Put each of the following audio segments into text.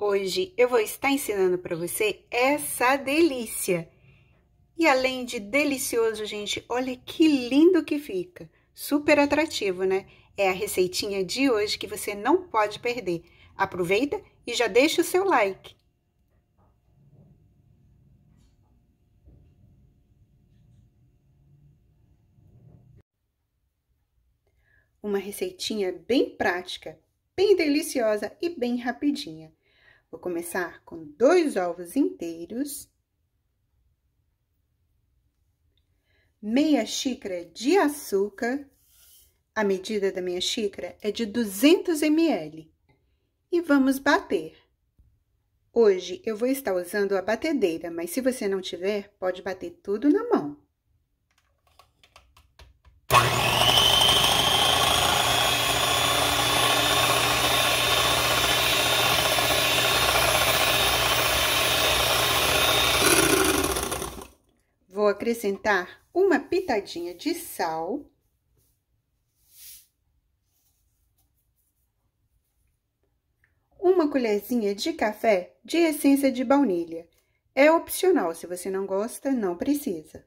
Hoje eu vou estar ensinando para você essa delícia. E além de delicioso, gente, olha que lindo que fica. Super atrativo, né? É a receitinha de hoje que você não pode perder. Aproveita e já deixa o seu like. Uma receitinha bem prática, bem deliciosa e bem rapidinha. Vou começar com dois ovos inteiros, meia xícara de açúcar, a medida da minha xícara é de 200 ml, e vamos bater. Hoje eu vou estar usando a batedeira, mas se você não tiver, pode bater tudo na mão. acrescentar uma pitadinha de sal. Uma colherzinha de café de essência de baunilha. É opcional, se você não gosta, não precisa.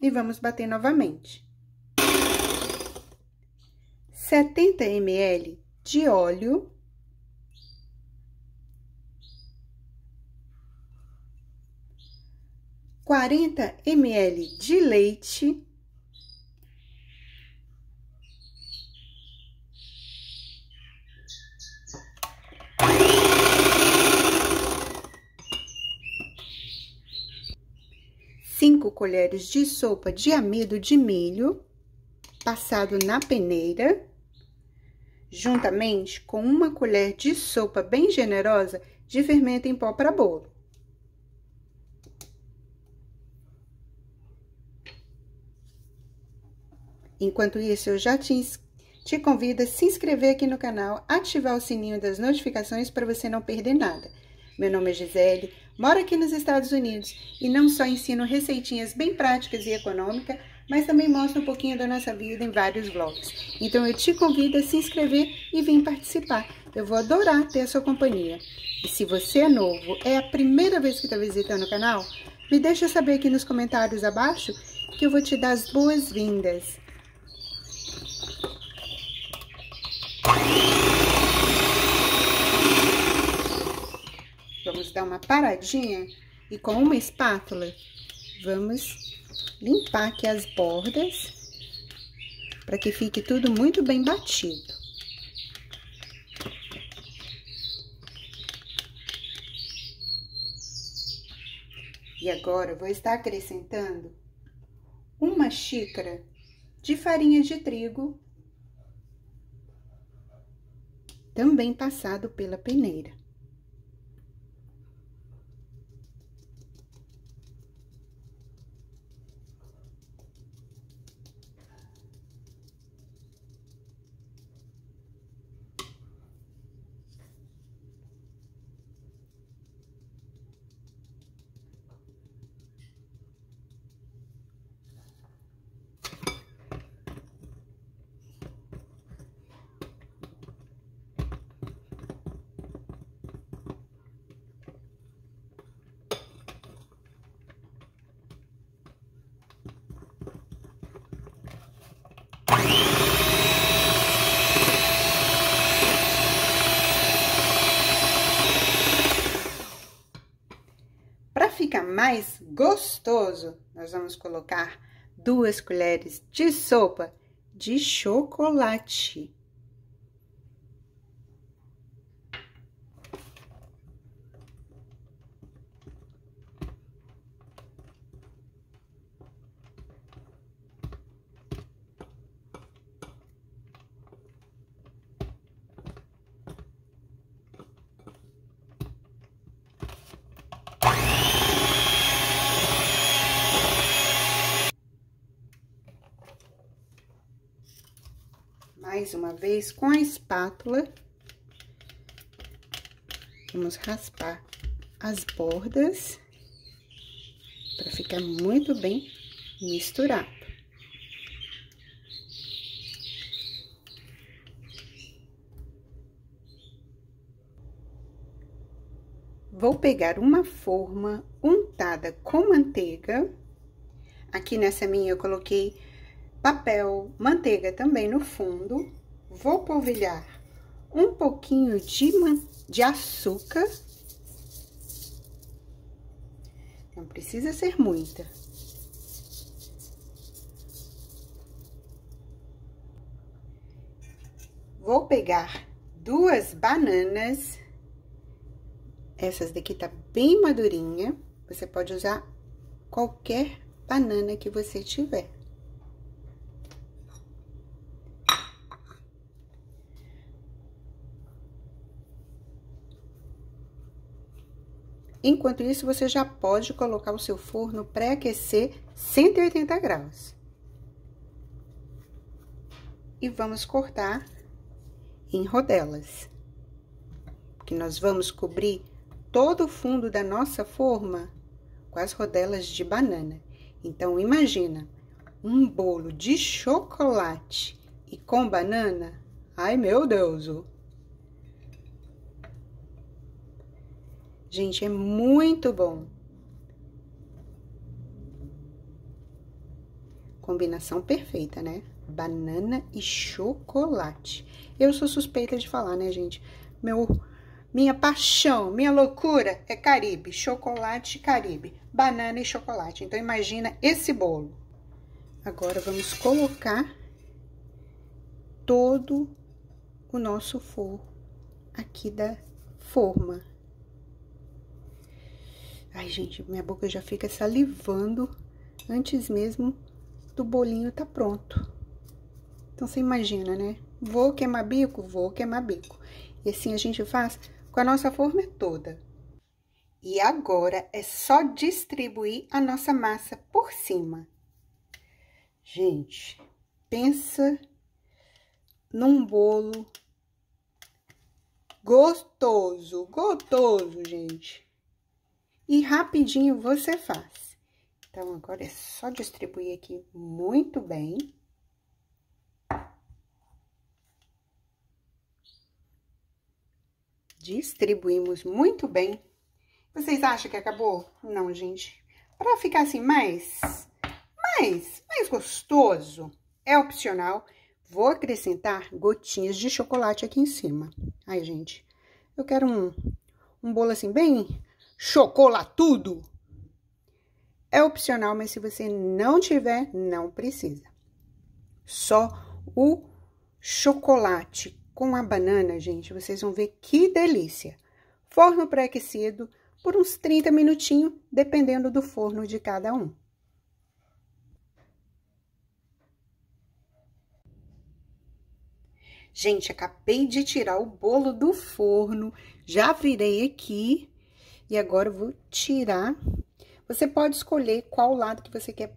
E vamos bater novamente. 70 ml de óleo 40 ml de leite, cinco colheres de sopa de amido de milho passado na peneira, juntamente com uma colher de sopa bem generosa de fermento em pó para bolo. Enquanto isso, eu já te, te convido a se inscrever aqui no canal, ativar o sininho das notificações para você não perder nada. Meu nome é Gisele, moro aqui nos Estados Unidos e não só ensino receitinhas bem práticas e econômicas, mas também mostro um pouquinho da nossa vida em vários vlogs. Então eu te convido a se inscrever e vir participar. Eu vou adorar ter a sua companhia. E se você é novo, é a primeira vez que está visitando o canal, me deixa saber aqui nos comentários abaixo que eu vou te dar as boas-vindas. vamos dar uma paradinha e com uma espátula vamos limpar aqui as bordas para que fique tudo muito bem batido. E agora vou estar acrescentando uma xícara de farinha de trigo, também passado pela peneira. fica mais gostoso, nós vamos colocar duas colheres de sopa de chocolate. mais uma vez com a espátula. Vamos raspar as bordas para ficar muito bem misturado. Vou pegar uma forma untada com manteiga. Aqui nessa minha eu coloquei papel, manteiga também no fundo vou polvilhar um pouquinho de, de açúcar. Não precisa ser muita. Vou pegar duas bananas. Essas daqui tá bem madurinha. Você pode usar qualquer banana que você tiver. Enquanto isso, você já pode colocar o seu forno pré-aquecer 180 graus. E vamos cortar em rodelas. Que nós vamos cobrir todo o fundo da nossa forma com as rodelas de banana. Então, imagina um bolo de chocolate e com banana. Ai, meu Deus! Gente, é muito bom. Combinação perfeita, né? Banana e chocolate. Eu sou suspeita de falar, né, gente? Meu, minha paixão, minha loucura é Caribe, chocolate Caribe, banana e chocolate. Então, imagina esse bolo. Agora, vamos colocar todo o nosso forro aqui da forma. Ai, gente, minha boca já fica salivando antes mesmo do bolinho tá pronto. Então, você imagina, né? Vou queimar bico? Vou queimar bico. E assim a gente faz com a nossa forma toda. E agora é só distribuir a nossa massa por cima. Gente, pensa num bolo gostoso, gostoso, gente e rapidinho você faz. Então, agora é só distribuir aqui muito bem. Distribuímos muito bem. Vocês acham que acabou? Não, gente. Para ficar assim mais, mais, mais gostoso, é opcional. Vou acrescentar gotinhas de chocolate aqui em cima. Ai, gente, eu quero um, um bolo assim bem chocolatudo. É opcional, mas se você não tiver, não precisa. Só o chocolate com a banana, gente, vocês vão ver que delícia. Forno pré-aquecido por uns 30 minutinhos, dependendo do forno de cada um. Gente, acabei de tirar o bolo do forno, já virei aqui e agora, eu vou tirar. Você pode escolher qual lado que você quer.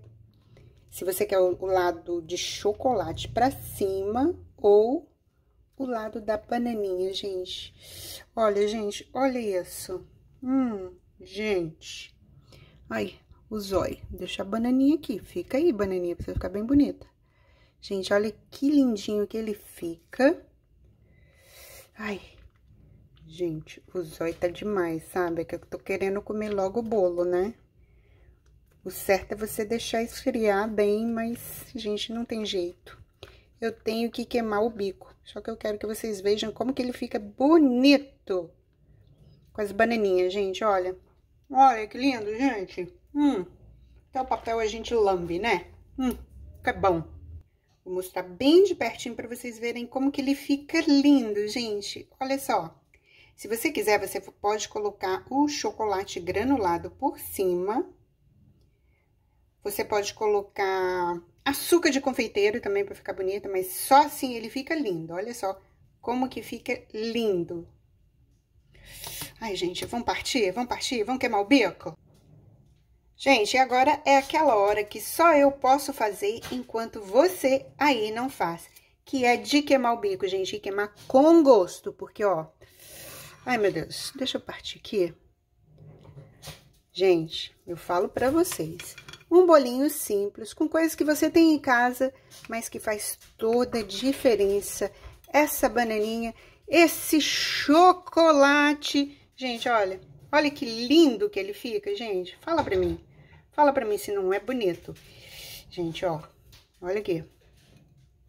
Se você quer o lado de chocolate pra cima ou o lado da bananinha, gente. Olha, gente, olha isso. Hum, gente. Aí, o zóio. Deixa a bananinha aqui. Fica aí, bananinha, pra você ficar bem bonita. Gente, olha que lindinho que ele fica. Ai, Gente, o zóio tá demais, sabe? É que eu tô querendo comer logo o bolo, né? O certo é você deixar esfriar bem, mas, gente, não tem jeito. Eu tenho que queimar o bico. Só que eu quero que vocês vejam como que ele fica bonito. Com as bananinhas, gente, olha. Olha que lindo, gente. Hum. Até o papel a gente lambe, né? Hum, fica bom. Vou mostrar bem de pertinho para vocês verem como que ele fica lindo, gente. Olha só. Se você quiser, você pode colocar o chocolate granulado por cima. Você pode colocar açúcar de confeiteiro também para ficar bonito, mas só assim ele fica lindo. Olha só como que fica lindo. Ai, gente, vamos partir? Vamos partir? Vamos queimar o bico? Gente, agora é aquela hora que só eu posso fazer enquanto você aí não faz. Que é de queimar o bico, gente, e queimar com gosto, porque, ó, Ai, meu Deus, deixa eu partir aqui. Gente, eu falo pra vocês. Um bolinho simples, com coisas que você tem em casa, mas que faz toda a diferença. Essa bananinha, esse chocolate. Gente, olha, olha que lindo que ele fica, gente. Fala pra mim. Fala pra mim se não é bonito. Gente, ó, olha aqui.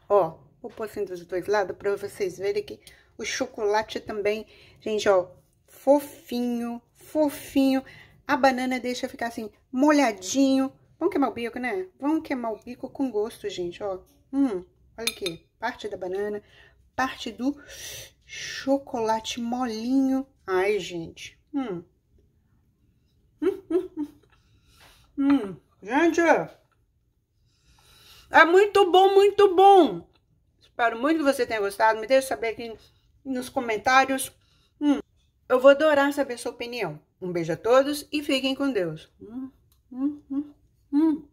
Ó, Vou pôr assim dos dois lados para vocês verem que o chocolate também, gente, ó, fofinho, fofinho. A banana deixa ficar assim, molhadinho. Vamos queimar o bico, né? Vamos queimar o bico com gosto, gente, ó. Hum, olha aqui, parte da banana, parte do chocolate molinho. Ai, gente, hum, hum. hum. hum. hum gente, é muito bom, muito bom. Espero muito que você tenha gostado. Me deixe saber aqui nos comentários. Hum, eu vou adorar saber sua opinião. Um beijo a todos e fiquem com Deus. Hum, hum, hum, hum.